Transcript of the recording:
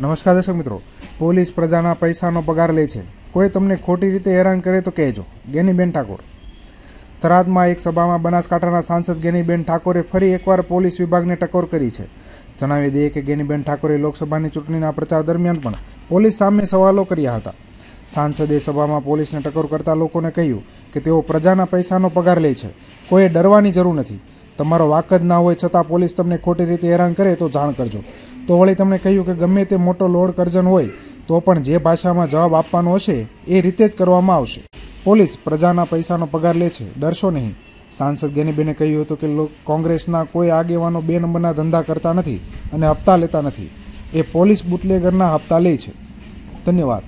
નમસ્કાર દર્શક મિત્રો પોલીસ પ્રજાના પૈસાનો પગાર લે છે કોઈ તમને ખોટી રીતે હેરાન કરે તો કહેજો ગેનીબેન ઠાકોર થરાદમાં એક સભામાં બનાસકાંઠાના સાંસદ ગેનીબેન ઠાકોરે ફરી એકવાર પોલીસ વિભાગને ટકોર કરી છે જણાવી દઈએ કે ગેનીબેન ઠાકોરે લોકસભાની ચૂંટણીના પ્રચાર દરમિયાન પણ પોલીસ સામે સવાલો કર્યા હતા સાંસદે સભામાં પોલીસને ટકોર કરતા લોકોને કહ્યું કે તેઓ પ્રજાના પૈસાનો પગાર લે છે કોઈએ ડરવાની જરૂર નથી તમારો વાક જ ના હોય છતાં પોલીસ તમને ખોટી રીતે હેરાન કરે તો જાણ કરજો તો વળી તમને કહ્યું કે ગમે તે મોટો લોડ કરજન હોય તો પણ જે ભાષામાં જવાબ આપવાનો હશે એ રીતે જ કરવામાં આવશે પોલીસ પ્રજાના પૈસાનો પગાર લે છે ડરશો નહીં સાંસદ ગેનીબેને કહ્યું હતું કે કોંગ્રેસના કોઈ આગેવાનો બે નંબરના ધંધા કરતા નથી અને હપ્તા લેતા નથી એ પોલીસ બુટલેગરના હપ્તા લે છે ધન્યવાદ